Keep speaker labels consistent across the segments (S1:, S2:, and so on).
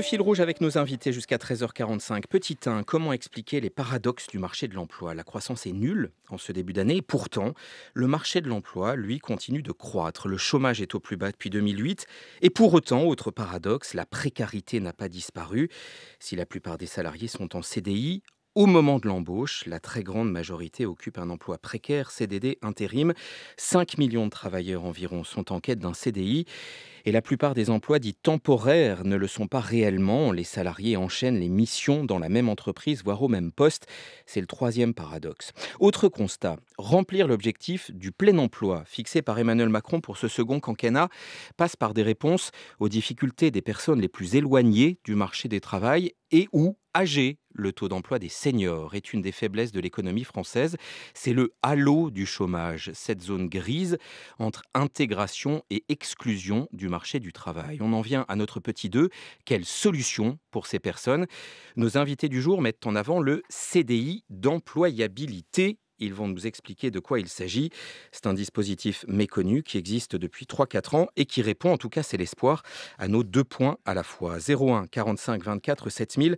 S1: Le fil rouge avec nos invités jusqu'à 13h45. Petit 1, comment expliquer les paradoxes du marché de l'emploi La croissance est nulle en ce début d'année et pourtant, le marché de l'emploi, lui, continue de croître. Le chômage est au plus bas depuis 2008 et pour autant, autre paradoxe, la précarité n'a pas disparu. Si la plupart des salariés sont en CDI, au moment de l'embauche, la très grande majorité occupe un emploi précaire, CDD, intérim. 5 millions de travailleurs environ sont en quête d'un CDI. Et la plupart des emplois dits temporaires ne le sont pas réellement. Les salariés enchaînent les missions dans la même entreprise, voire au même poste. C'est le troisième paradoxe. Autre constat, remplir l'objectif du plein emploi fixé par Emmanuel Macron pour ce second quinquennat passe par des réponses aux difficultés des personnes les plus éloignées du marché des travail et ou âgés. Le taux d'emploi des seniors est une des faiblesses de l'économie française. C'est le halo du chômage, cette zone grise entre intégration et exclusion du marché du travail. On en vient à notre petit 2. Quelle solution pour ces personnes Nos invités du jour mettent en avant le CDI d'employabilité ils vont nous expliquer de quoi il s'agit. C'est un dispositif méconnu qui existe depuis 3-4 ans et qui répond, en tout cas c'est l'espoir, à nos deux points à la fois. 01 45 24 7000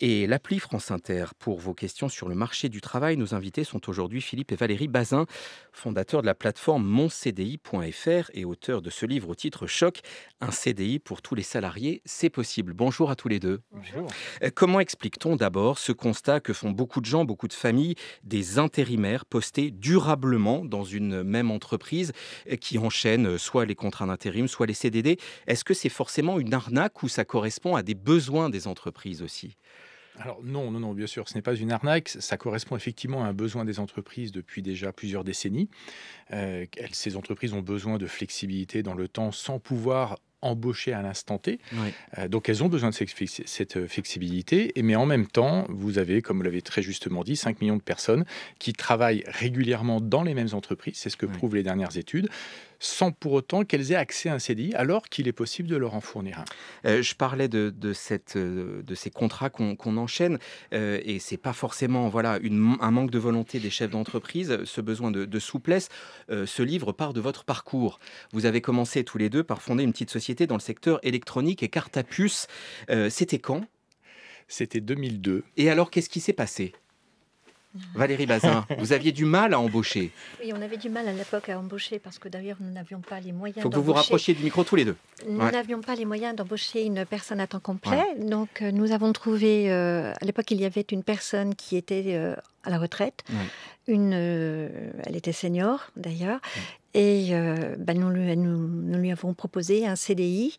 S1: et l'appli France Inter. Pour vos questions sur le marché du travail, nos invités sont aujourd'hui Philippe et Valérie Bazin, fondateurs de la plateforme moncdi.fr et auteur de ce livre au titre Choc, un CDI pour tous les salariés, c'est possible. Bonjour à tous les deux. Euh, comment explique-t-on d'abord ce constat que font beaucoup de gens, beaucoup de familles, des intérimaires postés durablement dans une même entreprise euh, qui enchaîne soit les contrats d'intérim, soit les CDD Est-ce que c'est forcément une arnaque ou ça correspond à
S2: des besoins des entreprises aussi alors non, non, non, bien sûr, ce n'est pas une arnaque. Ça correspond effectivement à un besoin des entreprises depuis déjà plusieurs décennies. Euh, ces entreprises ont besoin de flexibilité dans le temps sans pouvoir embaucher à l'instant T. Euh, donc elles ont besoin de cette euh, flexibilité, mais en même temps, vous avez, comme vous l'avez très justement dit, 5 millions de personnes qui travaillent régulièrement dans les mêmes entreprises, c'est ce que prouvent les dernières études sans pour autant qu'elles aient accès à un CDI, alors qu'il est possible de leur en fournir un. Euh, je parlais euh,
S1: de, ces contrats qu'on enchaîne, euh, et et n'est pas forcément voilà un manque de volonté des chefs d'entreprise, ce besoin de, souplesse. ce livre part de votre parcours. Vous avez commencé tous les deux par fonder une petite société dans le secteur électronique et carte à puce. C'était quand C'était 2002. Et alors, qu'est-ce qui s'est passé Valérie Bazin, vous aviez du mal à embaucher.
S3: Oui, on avait du mal à l'époque à embaucher parce que d'ailleurs nous n'avions pas les moyens. Il faut que vous vous rapprochiez
S1: du micro tous les deux. Nous n'avions
S3: pas les moyens d'embaucher une personne à temps complet. Donc euh, nous avons trouvé, euh, à l'époque il y avait une personne qui était euh, à la retraite. Une, elle était senior d'ailleurs. Et ben, nous, lui, avons proposé un CDI.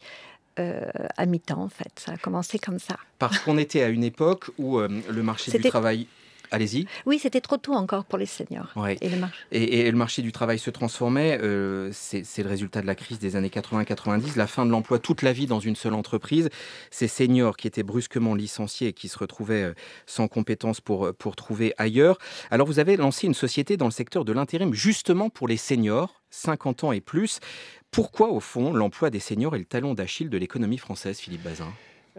S3: à mi-temps, en fait. Ça a commencé comme ça.
S1: Parce qu'on était à une époque où le marché du travail Allez-y.
S3: Oui, c'était trop tôt encore pour les seniors.
S1: Et, le marché. Et, le marché du travail se transformait. Euh, c'est le résultat de la crise des années 80-90, la fin de l'emploi toute la vie dans une seule entreprise. Ces seniors qui étaient brusquement licenciés et qui se retrouvaient euh, sans compétences pour, euh, pour trouver ailleurs. Alors vous avez lancé une société dans le secteur de l'intérim justement pour les seniors, 50 ans et plus.
S2: Pourquoi au fond l'emploi des seniors est le talon d'Achille de l'économie française, Philippe Bazin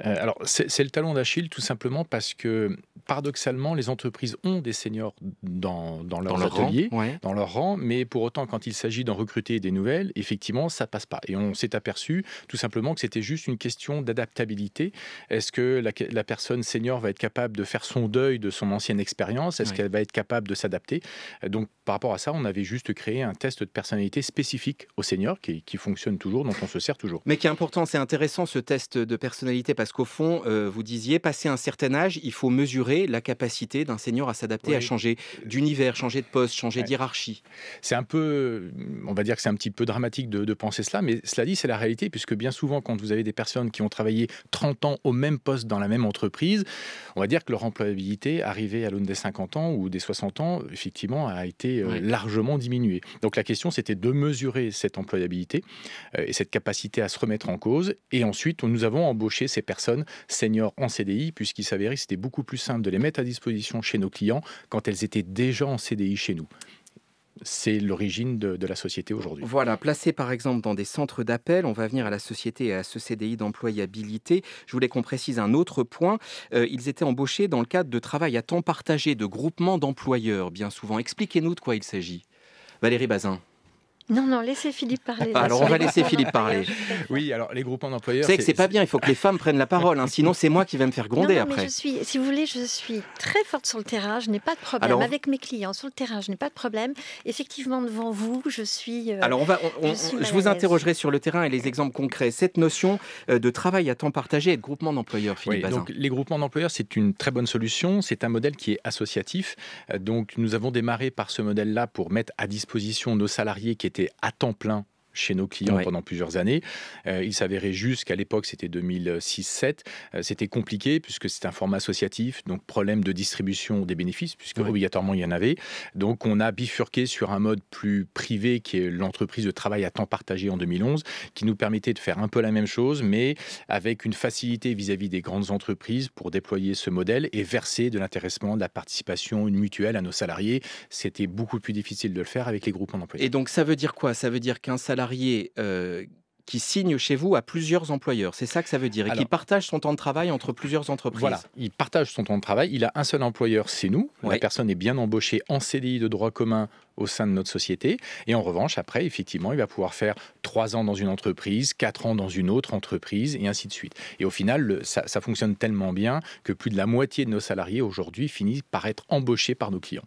S2: euh, alors, c'est le talon d'Achille, tout simplement parce que, paradoxalement, les entreprises ont des seniors dans, leur atelier, dans leur rang, mais pour autant, quand il s'agit d'en recruter des nouvelles, effectivement, ça passe pas. Et on s'est aperçu, tout simplement, que c'était juste une question d'adaptabilité. Est-ce que la, personne senior va être capable de faire son deuil de son ancienne expérience Est-ce qu'elle va être capable de s'adapter euh, Donc, par rapport à ça, on avait juste créé un test de personnalité spécifique aux seniors qui, fonctionne toujours, dont on se sert toujours. Mais
S1: qui est important, c'est intéressant ce test de personnalité parce parce qu'au fond, euh, vous disiez, passé un certain âge, il faut mesurer la capacité d'un senior à s'adapter, à changer
S2: d'univers, changer de poste, changer d'hierarchie. C'est un peu, on va dire que c'est un petit peu dramatique de, penser cela, mais cela dit, c'est la réalité, puisque bien souvent, quand vous avez des personnes qui ont travaillé 30 ans au même poste dans la même entreprise, on va dire que leur employabilité, arrivée à l'aune des 50 ans ou des 60 ans, effectivement, a été euh, largement diminuée. Donc la question, c'était de mesurer cette employabilité euh, et cette capacité à se remettre en cause. Et ensuite, nous avons embauché ces personnes seniors en CDI, puisqu'il s'avérait que c'était beaucoup plus simple de les mettre à disposition chez nos clients quand elles étaient déjà en CDI chez nous c'est l'origine de, la société aujourd'hui.
S1: Voilà, placé par exemple dans des centres d'appel, on va venir à la société et à ce CDI d'employabilité. Je voulais qu'on précise un autre point. Euh, ils étaient embauchés dans le cadre de travail à temps partagé, de groupements d'employeurs, bien souvent. Expliquez-nous de quoi il s'agit. Valérie Bazin.
S3: Non, non, laissez Philippe parler. Ah, alors on va laisser
S1: Philippe parler.
S2: Oui, alors les groupements d'employeurs. C'est que c'est
S1: pas bien, il faut que les femmes prennent la parole, hein, sinon c'est moi qui vais me faire gronder après. Mais je suis,
S3: si vous voulez, je suis très forte sur le terrain, je n'ai pas de problème. Avec mes clients sur le terrain, je n'ai pas de problème. Effectivement, devant vous, je suis. Euh, alors on va, je, vous interrogerai
S1: sur le terrain et les exemples concrets. Cette notion euh, de travail à temps partagé et de groupement
S2: d'employeurs, Philippe Donc les groupements d'employeurs, c'est une très bonne solution. C'est un modèle qui est associatif. Euh, donc nous avons démarré par ce modèle-là pour mettre à disposition nos salariés qui étaient à temps plein chez nos clients pendant plusieurs années. Euh, il s'avérait juste qu'à l'époque, c'était 2006-7, c'était compliqué puisque c'est un format associatif, donc problème de distribution des bénéfices, puisque obligatoirement il y en avait. Donc on a bifurqué sur un mode plus privé qui est l'entreprise de travail à temps partagé en 2011, qui nous permettait de faire un peu la même chose, mais avec une facilité vis-à-vis des grandes entreprises pour déployer ce modèle et verser de l'intéressement, de la participation, une mutuelle à nos salariés. C'était beaucoup plus difficile de le faire avec les groupes en d'employés.
S1: Et donc ça veut dire quoi Ça veut dire qu'un salarié euh, qui signe chez vous à plusieurs employeurs. C'est ça que ça veut dire. Et qui partage son temps de travail entre plusieurs entreprises. Voilà,
S2: il partage son temps de travail. Il a un seul employeur, c'est nous. La personne est bien embauchée en CDI de droit commun au sein de notre société. Et en revanche, après, effectivement, il va pouvoir faire trois ans dans une entreprise, quatre ans dans une autre entreprise, et ainsi de suite. Et au final, ça, ça, fonctionne tellement bien que plus de la moitié de nos salariés aujourd'hui finissent par être embauchés par nos clients.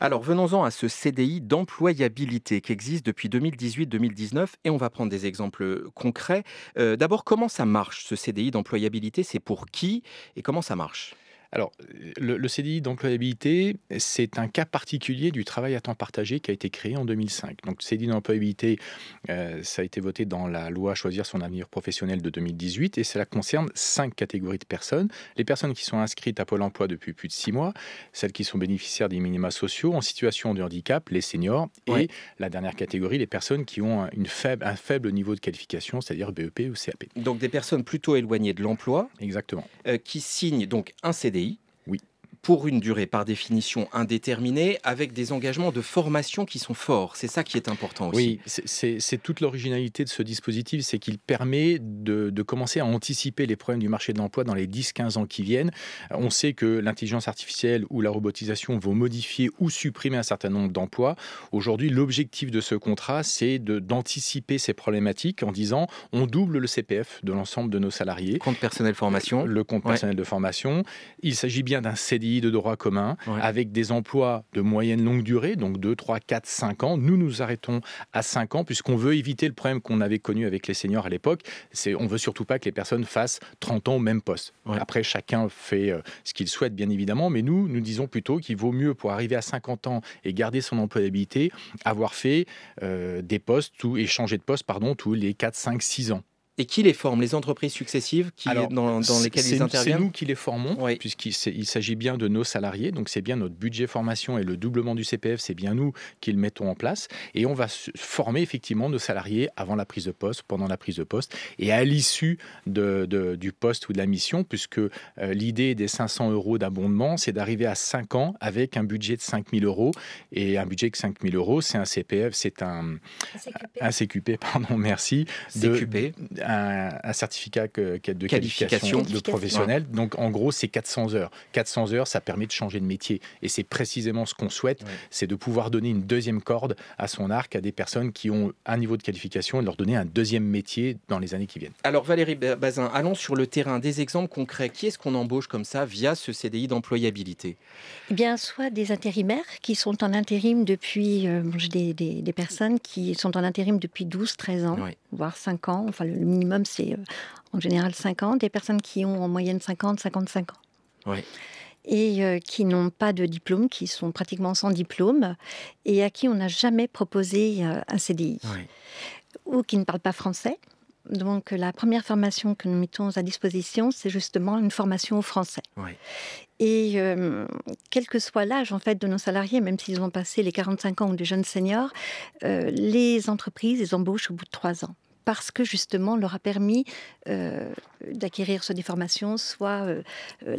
S2: Alors venons-en à ce CDI d'employabilité qui existe depuis 2018-2019
S1: et on va prendre des exemples concrets. Euh, d'abord, comment ça marche ce CDI d'employabilité C'est
S2: pour qui et comment ça marche alors, le, CDI d'employabilité, c'est un cas particulier du travail à temps partagé qui a été créé en 2005. Donc, le CDI d'employabilité, euh, ça a été voté dans la loi Choisir son avenir professionnel de 2018 et cela concerne cinq catégories de personnes. Les personnes qui sont inscrites à Pôle emploi depuis plus de six mois, celles qui sont bénéficiaires des minima sociaux, en situation de handicap, les seniors et la dernière catégorie, les personnes qui ont un faible niveau de qualification, c'est-à-dire BEP ou CAP.
S1: Donc, des personnes plutôt éloignées de l'emploi. Exactement. Euh, qui signent donc un CDI pour une durée par définition indéterminée,
S2: avec des engagements de formation qui sont forts. C'est ça qui est important aussi. Oui, c'est toute l'originalité de ce dispositif, c'est qu'il permet de, commencer à anticiper les problèmes du marché de l'emploi dans les 10-15 ans qui viennent. Euh, on sait que l'intelligence artificielle ou la robotisation vont modifier ou supprimer un certain nombre d'emplois. Aujourd'hui, l'objectif de ce contrat, c'est d'anticiper ces problématiques en disant on double le CPF de l'ensemble de nos salariés. Compte personnel formation. Le compte personnel de formation. Il s'agit bien d'un CDI de droit commun, avec des emplois de moyenne longue durée, donc 2, 3, 4, 5 ans. Nous nous arrêtons à 5 ans, puisqu'on veut éviter le problème qu'on avait connu avec les seniors à l'époque. C'est, on veut surtout pas que les personnes fassent 30 ans au même poste. Après, chacun fait euh, ce qu'il souhaite, bien évidemment, mais nous, nous disons plutôt qu'il vaut mieux, pour arriver à 50 ans et garder son employabilité, avoir fait euh, des postes ou échanger de poste, pardon, tous les 4, 5, 6 ans. Et qui les forme Les entreprises successives qui, dans, lesquelles ils interviennent C'est nous qui les formons, puisqu'il s'agit bien de nos salariés. Donc c'est bien notre budget formation et le doublement du CPF, c'est bien nous qui le mettons en place. Et on va former effectivement nos salariés avant la prise de poste, pendant la prise de poste et à l'issue de, du poste ou de la mission, puisque euh, l'idée des 500 euros d'abondement, c'est d'arriver à 5 ans avec un budget de 5000 euros. Et un budget de 5000 euros, c'est un CPF, c'est un, un CQP. un CQP, pardon, merci. CQP un, certificat de qualification, de professionnel. Donc en gros, c'est 400 heures. 400 heures, ça permet de changer de métier. Et c'est précisément ce qu'on souhaite, c'est de pouvoir donner une deuxième corde à son arc à des personnes qui ont un niveau de qualification et leur donner un deuxième métier dans les années qui viennent.
S1: Alors Valérie Bazin, allons sur le terrain des exemples concrets. Qui est-ce qu'on embauche comme ça via ce CDI d'employabilité
S3: Eh bien, soit des intérimaires qui sont en intérim depuis, euh, des, personnes qui sont en intérim depuis 12-13 ans voire 5 ans. Enfin, le minimum, c'est euh, en général 5 ans. Des personnes qui ont en moyenne 50, 55 ans. Et euh, qui n'ont pas de diplôme, qui sont pratiquement sans diplôme, et à qui on n'a jamais proposé euh, un CDI. Ou qui ne parlent pas français donc la première formation que nous mettons à disposition, c'est justement une formation au français. Et euh, quel que soit l'âge en fait de nos salariés, même s'ils ont passé les 45 ans ou des jeunes seniors, euh, les entreprises les embauchent au bout de trois ans parce que justement leur a permis euh, d'acquérir soit des formations, soit euh, euh,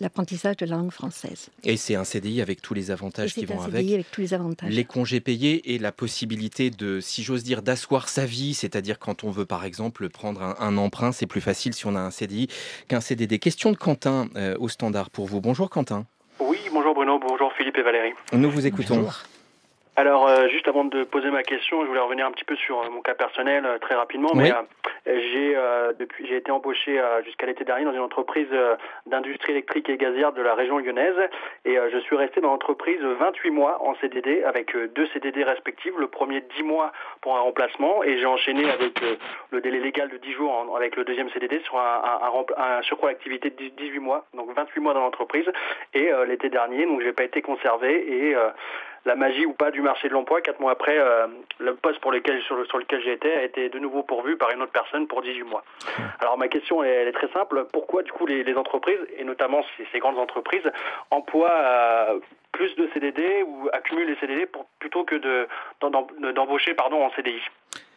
S3: l'apprentissage de la langue française.
S1: Et c'est un CDI avec tous les avantages qui vont CDI
S3: avec, tous les avantages. Les
S1: congés payés et la possibilité de, si j'ose dire, d'asseoir sa vie, c'est-à-dire quand on veut par exemple prendre un, emprunt, c'est plus facile si on a un CDI qu'un CDD. Question de Quentin au standard pour vous. Bonjour Quentin. Oui, bonjour Bruno, bonjour Philippe et Valérie. Nous vous écoutons.
S2: Alors, euh, juste avant de poser ma question, je voulais revenir un petit peu sur euh, mon cas personnel euh, très rapidement. Mais j'ai depuis, j'ai été embauché jusqu'à l'été dernier dans une entreprise d'industrie électrique et gazière de la région lyonnaise, et je suis resté dans l'entreprise 28 mois en CDD avec deux CDD respectifs. Le premier 10 mois pour un remplacement, et j'ai enchaîné avec le délai légal de 10 jours avec le deuxième CDD sur un, un, un, surcroît d'activité de 18 mois, donc 28 mois dans l'entreprise. Et l'été dernier, donc j'ai pas été conservé et la magie ou pas du marché de l'emploi. Quatre mois après, euh, le poste pour lequel, sur, le, lequel j'étais a été de nouveau pourvu par une autre personne pour 18 mois. Alors ma question, elle, est très simple. Pourquoi du coup les, entreprises, et notamment ces, ces grandes entreprises, emploient euh, plus de CDD ou accumulent les CDD plutôt que d'embaucher de, d'embaucher pardon, en CDI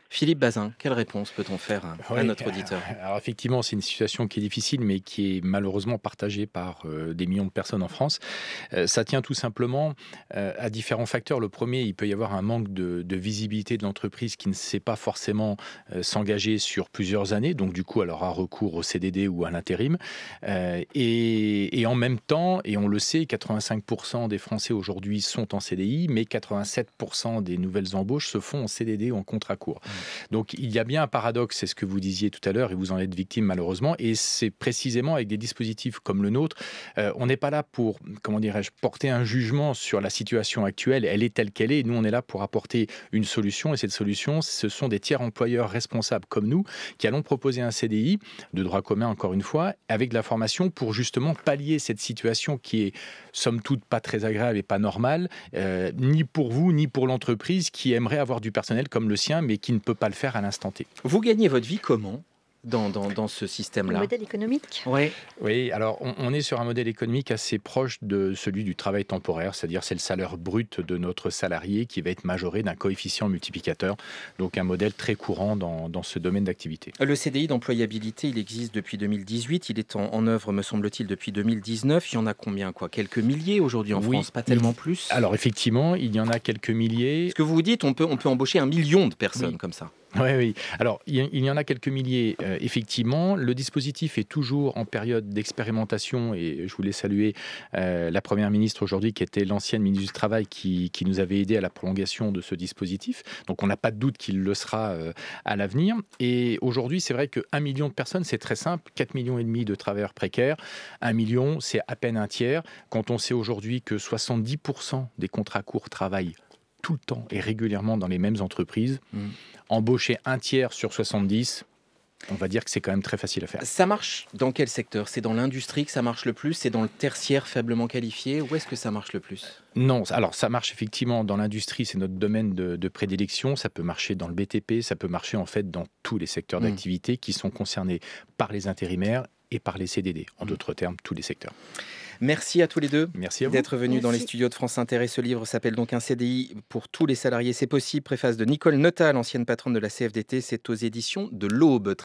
S2: Philippe Bazin, quelle réponse peut-on faire à notre auditeur Alors effectivement, c'est une situation qui est difficile, mais qui est malheureusement partagée par euh, des millions de personnes en France. Euh, ça tient tout simplement euh, à différents facteurs. Le premier, il peut y avoir un manque de, visibilité de l'entreprise qui ne sait pas forcément s'engager sur plusieurs années, donc du coup, elle aura recours au CDD ou à l'intérim. Et, en même temps, et on le sait, 85% des Français aujourd'hui sont en CDI, mais 87% des nouvelles embauches se font en CDD ou en contrat court. Donc il y a bien un paradoxe, c'est ce que vous disiez tout à l'heure, et vous en êtes victime malheureusement, et c'est précisément avec des dispositifs comme le nôtre, euh, on n'est pas là pour, comment dirais-je, porter un jugement sur la situation actuelle, elle est telle qu'elle est, nous on est là pour apporter une solution, et cette solution, ce sont des tiers employeurs responsables comme nous qui allons proposer un CDI de droit commun encore une fois, avec de la formation pour justement pallier cette situation qui est somme toute pas très agréable et pas normale, euh, ni pour vous, ni pour l'entreprise qui aimerait avoir du personnel comme le sien, mais qui ne peut pas le faire à l'instant T. Vous gagnez votre vie comment dans, ce système-là. Le modèle
S3: économique
S2: Oui. Oui, alors on, est sur un modèle économique assez proche de celui du travail temporaire, c'est-à-dire c'est le salaire brut de notre salarié qui va être majoré d'un coefficient multiplicateur, donc un modèle très courant dans, ce domaine d'activité.
S1: Le CDI d'employabilité, il existe depuis 2018, il est en, en œuvre, me semble-t-il, depuis 2019. Il y en a combien quoi Quelques milliers aujourd'hui en France, pas tellement
S2: plus Alors effectivement, il y en a quelques milliers. Ce que vous dites, on peut, on peut embaucher un million de personnes comme ça. Oui, oui. Alors, il y en a quelques milliers, euh, effectivement. Le dispositif est toujours en période d'expérimentation et je voulais saluer euh, la Première ministre aujourd'hui, qui était l'ancienne ministre du Travail, qui, nous avait aidé à la prolongation de ce dispositif. Donc, on n'a pas de doute qu'il le sera euh, à l'avenir. Et aujourd'hui, c'est vrai qu'un million de personnes, c'est très simple. 4,5 millions et demi de travailleurs précaires. Un million, c'est à peine un tiers. Quand on sait aujourd'hui que 70% des contrats courts travaillent tout le temps et régulièrement dans les mêmes entreprises, mm. embaucher un tiers sur 70, on va dire que c'est quand même très facile à faire. Ça marche dans quel secteur C'est dans l'industrie que ça marche le plus C'est dans le tertiaire faiblement qualifié Où est-ce que ça marche le plus Non, alors ça marche effectivement dans l'industrie, c'est notre domaine de, prédilection. Ça peut marcher dans le BTP, ça peut marcher en fait dans tous les secteurs mm. d'activité qui sont concernés par les intérimaires et par les CDD, en mm. d'autres termes, tous les secteurs.
S1: Merci à tous les deux d'être venus dans les studios
S2: de France Inter. ce
S1: livre s'appelle donc Un CDI pour tous les salariés, c'est possible. Préface de Nicole Notal, ancienne patronne de la CFDT. C'est aux éditions de l'Aube.